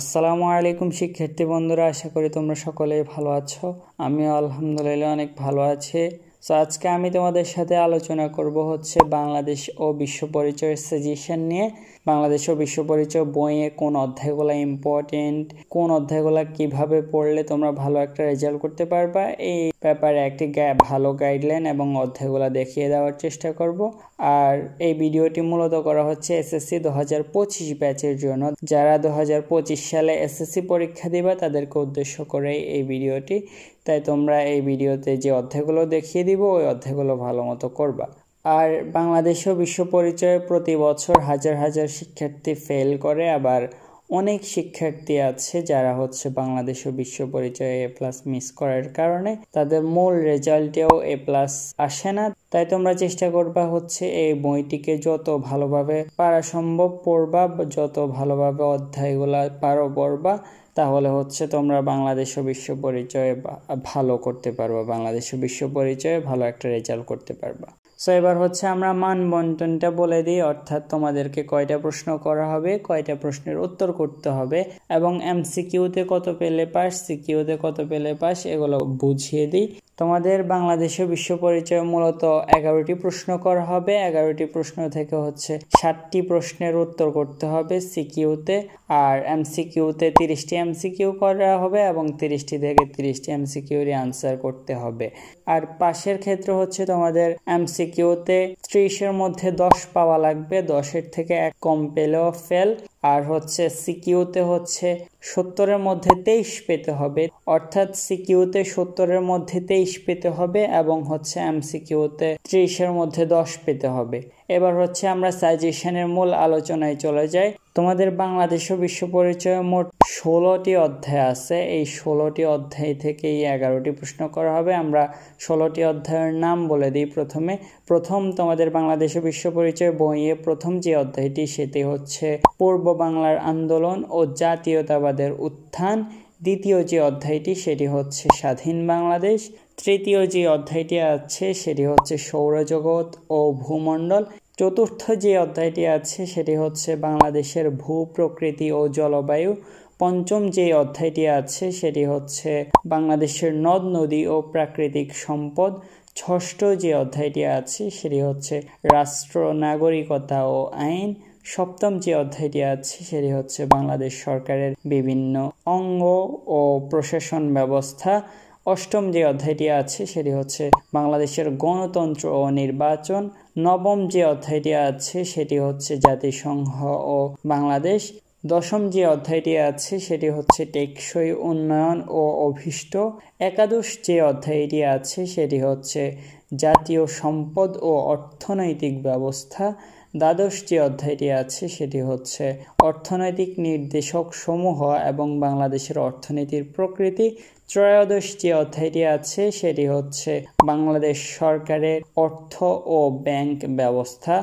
আসসালামু আলাইকুম শিক্ষার্থী বন্ধুরা আশা করি তোমরা সকলে ভালো আছো আমিও আলহামদুলিল্লাহ অনেক ভালো আছি সো আজকে আমি তোমাদের সাথে আলোচনা করব হচ্ছে বাংলাদেশ ও বিশ্ব পরিচয়ের সাজেশন নিয়ে বাংলাদেশ ও বিশ্ব পরিচয় বইয়ে কোন অধ্যায়গুলো ইম্পর্টেন্ট কোন অধ্যায়গুলো কিভাবে পড়লে তোমরা ভালো একটা রেজাল্ট করতে পারবা এই ব্যাপারে একটি ভালো গাইডলাইন এবং অধ্যায়গুলো দেখিয়ে দেওয়ার চেষ্টা করব আর এই ভিডিওটি মূলত করা হচ্ছে এসএসসি দু হাজার পঁচিশ ব্যাচের জন্য যারা দু হাজার পঁচিশ সালে এসএসসি পরীক্ষা দিবা তাদেরকে উদ্দেশ্য করে এই ভিডিওটি তাই তোমরা এই ভিডিওতে যে অধ্যায়গুলো দেখিয়ে দিব ওই অধ্যায়গুলো ভালো মতো করবা আর বাংলাদেশেও বিশ্ব পরিচয়ে প্রতি বছর হাজার হাজার শিক্ষার্থী ফেল করে আবার অনেক শিক্ষার্থী আছে যারা হচ্ছে বাংলাদেশ ও বিশ্ব পরিচয়ে এ প্লাস মিস করার কারণে তাদের মূল রেজাল্টেও এ প্লাস আসে না তাই তোমরা চেষ্টা করবা হচ্ছে এই বইটিকে যত ভালোভাবে পারা সম্ভব পড়বা যত ভালোভাবে অধ্যায়গুলা পারো পড়বা তাহলে হচ্ছে তোমরা বাংলাদেশ ও বিশ্ব পরিচয়ে ভালো করতে পারবা বাংলাদেশ ও বিশ্ব পরিচয়ে ভালো একটা রেজাল্ট করতে পারবা সো এবার হচ্ছে আমরা মান বলে দিই অর্থাৎ তোমাদেরকে কয়টা প্রশ্ন করা হবে কয়টা প্রশ্নের উত্তর করতে হবে এবং এমসি এমসিকিউতে কত পেলে পাস সিকিউতে কত পেলে পাস এগুলো বুঝিয়ে দিই তোমাদের বাংলাদেশে বিশ্ব পরিচয় মূলত এগারোটি প্রশ্ন করা হবে এগারোটি প্রশ্ন থেকে হচ্ছে ষাটটি প্রশ্নের উত্তর করতে হবে সিকিউতে আর সিকিউতে তিরিশটি এমসিকিউ করা হবে এবং তিরিশটি থেকে তিরিশটি সিকিউরই আনসার করতে হবে আর পাশের ক্ষেত্রে হচ্ছে তোমাদের সিকিউতে ত্রিশের মধ্যে দশ পাওয়া লাগবে দশের থেকে এক কম পেলেও ফেল আর হচ্ছে সিকিউতে হচ্ছে সত্তরের মধ্যে তেইশ পেতে হবে অর্থাৎ সিকিউতে সত্তরের মধ্যে তেইশ পেতে হবে এবং হচ্ছে এমসিকিউতে ত্রিশের মধ্যে দশ পেতে হবে এবার হচ্ছে আমরা সাজেশনের মূল আলোচনায় চলে যাই তোমাদের বাংলাদেশ বিশ্ব পরিচয়ে মোট ষোলোটি অধ্যায় আছে এই ষোলোটি অধ্যায় থেকে এই এগারোটি প্রশ্ন করা হবে আমরা ষোলোটি অধ্যায়ের নাম বলে দিই প্রথমে প্রথম তোমাদের বাংলাদেশ বিশ্ব পরিচয় বইয়ে প্রথম যে অধ্যায়টি সেটি হচ্ছে পূর্ব বাংলার আন্দোলন ও জাতীয়তাবাদের উত্থান দ্বিতীয় যে অধ্যায়টি সেটি হচ্ছে স্বাধীন বাংলাদেশ তৃতীয় যে অধ্যায়টি আছে সেটি হচ্ছে সৌরজগৎ ও ভূমণ্ডল চতুর্থ যে অধ্যায়টি আছে সেটি হচ্ছে বাংলাদেশের ভূ প্রকৃতি ও জলবায়ু পঞ্চম যে অধ্যায়টি আছে সেটি হচ্ছে বাংলাদেশের নদ নদী ও প্রাকৃতিক সম্পদ ষষ্ঠ যে অধ্যায়টি আছে সেটি হচ্ছে রাষ্ট্র নাগরিকতা ও আইন সপ্তম যে অধ্যায়টি আছে সেটি হচ্ছে বাংলাদেশ সরকারের বিভিন্ন অঙ্গ ও প্রশাসন ব্যবস্থা অষ্টম যে অধ্যায়টি আছে সেটি হচ্ছে বাংলাদেশের গণতন্ত্র ও নির্বাচন নবম যে অধ্যায়টি আছে সেটি হচ্ছে জাতিসংঘ ও বাংলাদেশ দশম যে অধ্যায়টি আছে সেটি হচ্ছে টেকসই উন্নয়ন ও অভিষ্ট একাদশ যে অধ্যায়টি আছে সেটি হচ্ছে জাতীয় সম্পদ ও অর্থনৈতিক ব্যবস্থা দ্বাদশ যে অধ্যায়টি আছে সেটি হচ্ছে অর্থনৈতিক নির্দেশক সমূহ এবং বাংলাদেশের অর্থনীতির প্রকৃতি ত্রয়োদশ যে অধ্যায়টি আছে সেটি হচ্ছে বাংলাদেশ সরকারের অর্থ ও ব্যাংক ব্যবস্থা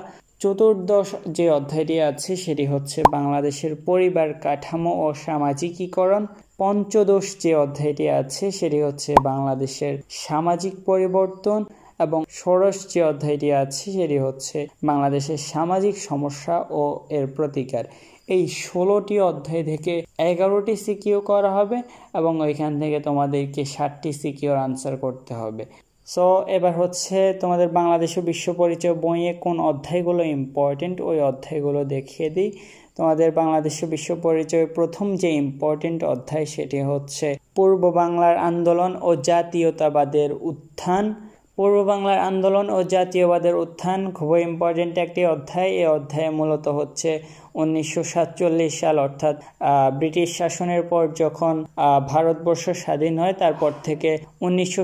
চতুর্দশ যে অধ্যায়টি আছে সেটি হচ্ছে বাংলাদেশের পরিবার কাঠামো ও সামাজিকীকরণ পঞ্চদশ যে অধ্যায়টি আছে সেটি হচ্ছে বাংলাদেশের সামাজিক পরিবর্তন এবং ষোড়শ যে অধ্যায়টি আছে সেটি হচ্ছে বাংলাদেশের সামাজিক সমস্যা ও এর প্রতিকার এই ষোলোটি অধ্যায় থেকে এগারোটি সিকিউ করা হবে এবং ওইখান থেকে তোমাদেরকে ষাটটি সিকিউর আনসার করতে হবে সো এবার হচ্ছে তোমাদের বাংলাদেশ বিশ্ব পরিচয় বইয়ে কোন অধ্যায়গুলো ইম্পর্টেন্ট ওই অধ্যায়গুলো দেখিয়ে দিই তোমাদের বাংলাদেশ বিশ্ব পরিচয় প্রথম যে ইম্পর্টেন্ট অধ্যায় সেটি হচ্ছে পূর্ব বাংলার আন্দোলন ও জাতীয়তাবাদের উত্থান পূর্ব বাংলার আন্দোলন ও জাতীয়বাদের উত্থান খুবই ইম্পর্টেন্ট একটি অধ্যায় এই অধ্যায়ে মূলত হচ্ছে উনিশশো সাল অর্থাৎ ব্রিটিশ শাসনের পর যখন ভারতবর্ষ স্বাধীন হয় তারপর থেকে উনিশশো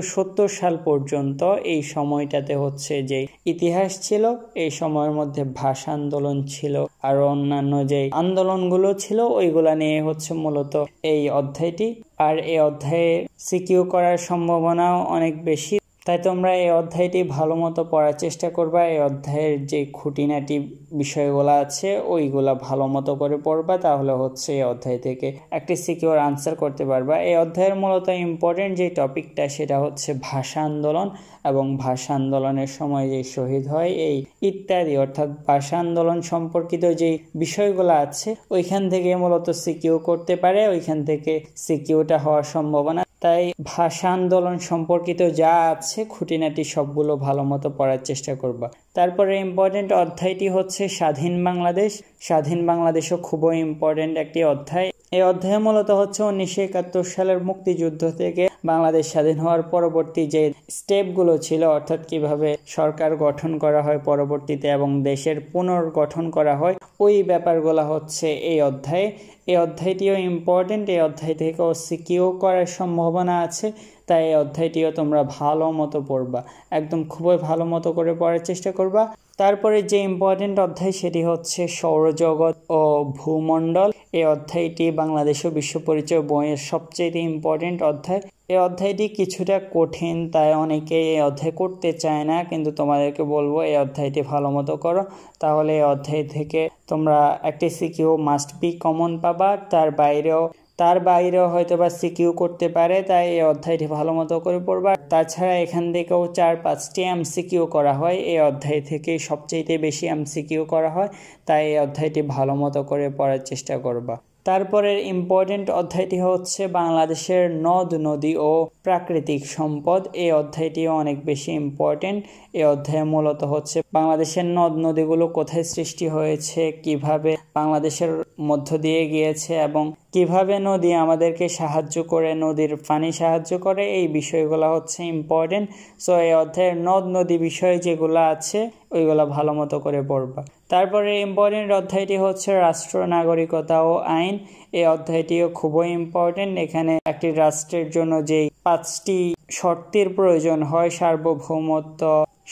সাল পর্যন্ত এই সময়টাতে হচ্ছে যে ইতিহাস ছিল এই সময়ের মধ্যে ভাষা আন্দোলন ছিল আর অন্যান্য যে আন্দোলনগুলো ছিল ওইগুলা নিয়ে হচ্ছে মূলত এই অধ্যায়টি আর এই অধ্যায়ে সিকিউ করার সম্ভাবনাও অনেক বেশি তাই তোমরা এই অধ্যায়টি ভালো মতো পড়ার চেষ্টা করবা এই অধ্যায়ের যে খুঁটিনাটি বিষয়গুলো আছে ওইগুলা ভালো মতো করে পড়বা তাহলে হচ্ছে এই অধ্যায় থেকে একটি সিকিউর আনসার করতে পারবা এই অধ্যায়ের মূলত ইম্পর্টেন্ট যে টপিকটা সেটা হচ্ছে ভাষা আন্দোলন এবং ভাষা আন্দোলনের সময় যে শহীদ হয় এই ইত্যাদি অর্থাৎ ভাষা আন্দোলন সম্পর্কিত যে বিষয়গুলো আছে ওইখান থেকে মূলত সিকিউ করতে পারে ওইখান থেকে সিকিউটা হওয়ার সম্ভাবনা তাই ভাষা আন্দোলন সম্পর্কিত যা আছে খুঁটিনাটি সবগুলো ভালো মতো পড়ার চেষ্টা করবা তারপরে ইম্পর্টেন্ট অধ্যায়টি হচ্ছে স্বাধীন বাংলাদেশ স্বাধীন বাংলাদেশও খুবই ইম্পর্টেন্ট একটি অধ্যায় এই অধ্যায় মূলত হচ্ছে উনিশশো একাত্তর সালের মুক্তিযুদ্ধ থেকে বাংলাদেশ স্বাধীন হওয়ার পরবর্তী যে স্টেপগুলো ছিল অর্থাৎ কিভাবে সরকার গঠন করা হয় পরবর্তীতে এবং দেশের পুনর্গঠন করা হয় ওই ব্যাপারগুলো হচ্ছে এই অধ্যায়ে এই অধ্যায়টিও ইম্পর্টেন্ট এই অধ্যায় থেকেও সিকিও করার সম্ভাবনা আছে তাই এই অধ্যায়টিও তোমরা ভালো মতো পড়বা একদম খুবই ভালো মতো করে পড়ার চেষ্টা করবা তারপরে যে ইম্পর্টেন্ট অধ্যায় সেটি হচ্ছে সৌরজগৎ ও ভূমণ্ডল এই অধ্যায়টি বাংলাদেশ ও বিশ্ব পরিচয় বইয়ের সবচেয়ে ইম্পর্টেন্ট অধ্যায় এই অধ্যায়টি কিছুটা কঠিন তাই অনেকে এই অধ্যায় করতে চায় না কিন্তু তোমাদেরকে বলবো এই অধ্যায়টি ভালো মতো করো তাহলে এই অধ্যায় থেকে তোমরা একটি সিকিউ মাস্ট বি কমন পাবা তার বাইরেও তার বাইরেও হয়তো বা সিকিউ করতে পারে তাই এই অধ্যায়টি ভালো মতো করে পড়বা তাছাড়া এখান থেকেও চার পাঁচটি এমসিকিউ করা হয় এই অধ্যায় থেকে সবচেয়ে বেশি এমসিকিউ করা হয় তাই এই অধ্যায়টি ভালো মতো করে পড়ার চেষ্টা করবা তারপরের ইম্পর্টেন্ট অধ্যায়টি হচ্ছে বাংলাদেশের নদ নদী ও প্রাকৃতিক সম্পদ এই অধ্যায়টি অনেক বেশি ইম্পর্টেন্ট এই অধ্যায়ে মূলত হচ্ছে বাংলাদেশের নদ নদীগুলো কোথায় সৃষ্টি হয়েছে কিভাবে বাংলাদেশের মধ্য দিয়ে গিয়েছে এবং কিভাবে নদী আমাদেরকে সাহায্য করে নদীর পানি সাহায্য করে এই বিষয়গুলো হচ্ছে ইম্পর্টেন্ট সো এই অধ্যায়ের নদ নদী বিষয় যেগুলো আছে ওইগুলো ভালো মতো করে পড়বা তারপরে ইম্পর্টেন্ট অধ্যায়টি হচ্ছে রাষ্ট্র নাগরিকতা ও আইন এই অধ্যায়টিও খুবই ইম্পর্টেন্ট এখানে একটি রাষ্ট্রের জন্য যে পাঁচটি শর্তের প্রয়োজন হয় সার্বভৌমত্ব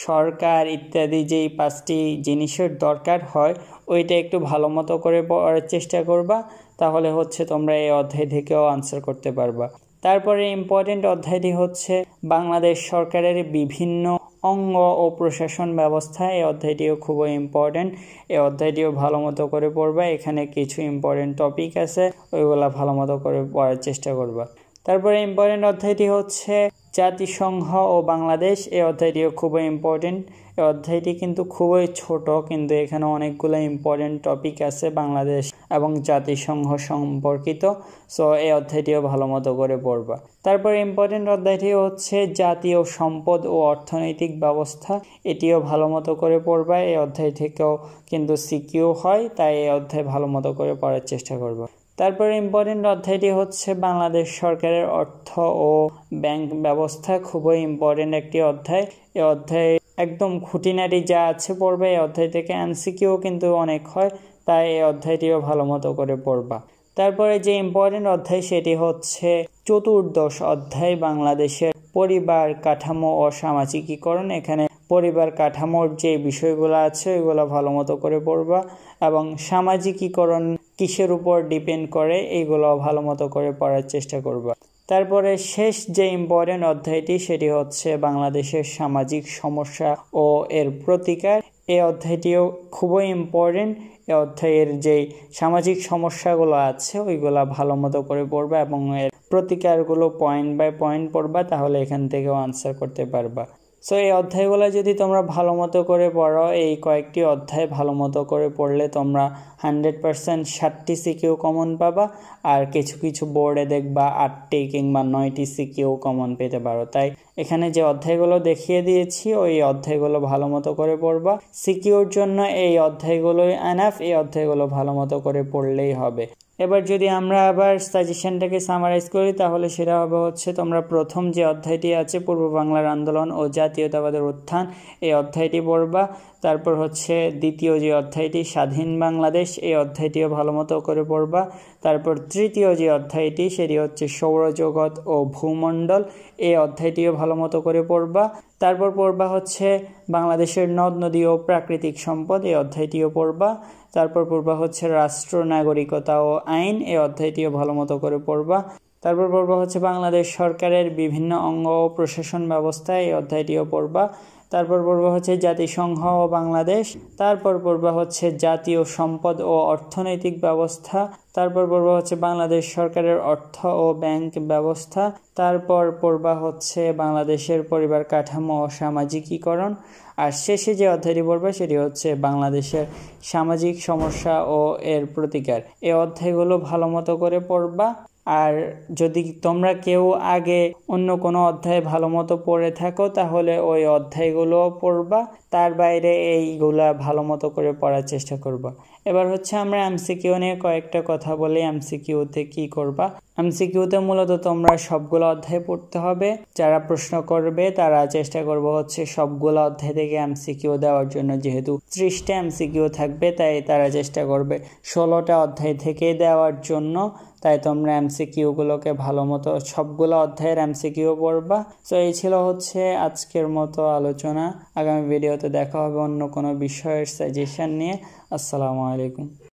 সরকার ইত্যাদি যেই পাঁচটি জিনিসের দরকার হয় ওইটা একটু ভালো মতো করে পড়ার চেষ্টা করবা তাহলে হচ্ছে তোমরা এই অধ্যায় থেকেও আনসার করতে পারবা তারপরে ইম্পর্টেন্ট অধ্যায়টি হচ্ছে বাংলাদেশ সরকারের বিভিন্ন অঙ্গ ও প্রশাসন ব্যবস্থা এই অধ্যায়টিও খুবই ইম্পর্টেন্ট এই অধ্যায়টিও ভালো মতো করে পড়বা এখানে কিছু ইম্পর্টেন্ট টপিক আছে ওইগুলো ভালো মতো করে পড়ার চেষ্টা করবা তারপরে ইম্পর্টেন্ট অধ্যায়টি হচ্ছে জাতিসংঘ ও বাংলাদেশ এই অধ্যায়টিও খুবই ইম্পর্টেন্ট এই অধ্যায়টি কিন্তু খুবই ছোট কিন্তু এখানে অনেকগুলো ইম্পর্টেন্ট টপিক আছে বাংলাদেশ এবং জাতিসংঘ সম্পর্কিত সো এই অধ্যায়টিও ভালো মতো করে পড়বা তারপরে ইম্পর্টেন্ট অধ্যায়টি হচ্ছে জাতীয় সম্পদ ও অর্থনৈতিক ব্যবস্থা এটিও ভালো মতো করে পড়বা এই অধ্যায় থেকেও কিন্তু সিকিউ হয় তাই এই অধ্যায় ভালো মতো করে পড়ার চেষ্টা করবা তারপরে ইম্পর্টেন্ট অধ্যায়টি হচ্ছে বাংলাদেশ সরকারের অর্থ ও ব্যাংক ব্যবস্থা খুবই ইম্পর্টেন্ট একটি অধ্যায় এই অধ্যায়ে একদম খুঁটিনাটি যা আছে পড়বে এই অধ্যায় থেকে এনসিকিউ কিন্তু অনেক হয় তাই এই অধ্যায়টিও ভালো মতো করে পড়বা তারপরে যে ইম্পর্টেন্ট অধ্যায় সেটি হচ্ছে চতুর্দশ অধ্যায় বাংলাদেশের পরিবার কাঠামো ও সামাজিকীকরণ এখানে পরিবার কাঠামোর যে বিষয়গুলো আছে ওইগুলো ভালো মতো করে পড়বা এবং সামাজিকীকরণ কিসের উপর ডিপেন্ড করে এইগুলো ভালো মতো করে পড়ার চেষ্টা করবা তারপরে শেষ যে ইম্পর্টেন্ট অধ্যায়টি সেটি হচ্ছে বাংলাদেশের সামাজিক সমস্যা ও এর প্রতিকার এই অধ্যায়টিও খুবই ইম্পর্টেন্ট এই অধ্যায়ের যে সামাজিক সমস্যাগুলো আছে ওইগুলো ভালো মতো করে পড়বা এবং এর প্রতিকারগুলো পয়েন্ট বাই পয়েন্ট পড়বা তাহলে এখান থেকেও আনসার করতে পারবা সো এই অধ্যায়গুলো যদি তোমরা ভালো মতো করে পড়ো এই কয়েকটি অধ্যায় ভালো মতো করে পড়লে তোমরা হান্ড্রেড পারসেন্ট ষাটটি সিকিউ কমন পাবা আর কিছু কিছু বোর্ডে দেখবা আটটি কিংবা নয়টি সিকিউ কমন পেতে পারো তাই এখানে যে অধ্যায়গুলো দেখিয়ে দিয়েছি ওই অধ্যায়গুলো ভালো মতো করে পড়বা সিকিউর জন্য এই অধ্যায়গুলোই অ্যানাফ এই অধ্যায়গুলো ভালো মতো করে পড়লেই হবে এবার যদি আমরা আবার সাজেশনটাকে সামারাইজ করি তাহলে সেটা হবে হচ্ছে তোমরা প্রথম যে অধ্যায়টি আছে পূর্ব বাংলার আন্দোলন ও জাতীয়তাবাদের উত্থান এই অধ্যায়টি পড়বা তারপর হচ্ছে দ্বিতীয় যে অধ্যায়টি স্বাধীন বাংলাদেশ এই অধ্যায়টিও মতো করে পড়বা তারপর তৃতীয় যে অধ্যায়টি সেটি হচ্ছে সৌরজগৎ ও ভূমণ্ডল এই অধ্যায়টিও মতো করে পড়বা তারপর পড়বা হচ্ছে বাংলাদেশের নদ নদী ও প্রাকৃতিক সম্পদ এই অধ্যায়টিও পড়বা তারপর পড়বা হচ্ছে রাষ্ট্র নাগরিকতা ও আইন এই অধ্যায়টিও ভালো মতো করে পড়বা তারপর পড়বা হচ্ছে বাংলাদেশ সরকারের বিভিন্ন অঙ্গ ও প্রশাসন ব্যবস্থা এই অধ্যায়টিও পড়বা তারপর পর্ব হচ্ছে জাতিসংঘ ও বাংলাদেশ তারপর পর্ব হচ্ছে জাতীয় সম্পদ ও অর্থনৈতিক ব্যবস্থা তারপর পর্ব হচ্ছে বাংলাদেশ সরকারের অর্থ ও ব্যাংক ব্যবস্থা তারপর পর্বা হচ্ছে বাংলাদেশের পরিবার কাঠামো ও সামাজিকীকরণ আর শেষে যে অধ্যায়টি পড়বে সেটি হচ্ছে বাংলাদেশের সামাজিক সমস্যা ও এর প্রতিকার এই অধ্যায়গুলো ভালো মতো করে পড়বা আর যদি তোমরা কেউ আগে অন্য কোনো অধ্যায় ভালো মতো পড়ে থাকো তাহলে ওই অধ্যায়গুলোও পড়বা তার বাইরে এইগুলা ভালো মতো করে পড়ার চেষ্টা করবা এবার হচ্ছে আমরা এমসিকিউ নিয়ে কয়েকটা কথা বলি এমসিকিউতে কি করবা এমসিকিউতে মূলত তোমরা সবগুলো অধ্যায় পড়তে হবে যারা প্রশ্ন করবে তারা চেষ্টা করব হচ্ছে সবগুলো অধ্যায় থেকে এমসিকিউ দেওয়ার জন্য যেহেতু ত্রিশটা এমসিকিউ থাকবে তাই তারা চেষ্টা করবে ষোলোটা অধ্যায় থেকে দেওয়ার জন্য তাই তোমরা এমসিকিউগুলোকে ভালো মতো সবগুলো অধ্যায়ের এমসিকিউ পড়বা তো এই ছিল হচ্ছে আজকের মতো আলোচনা আগামী ভিডিওতে দেখা হবে অন্য কোনো বিষয়ের সাজেশন নিয়ে আসসালামু আলাইকুম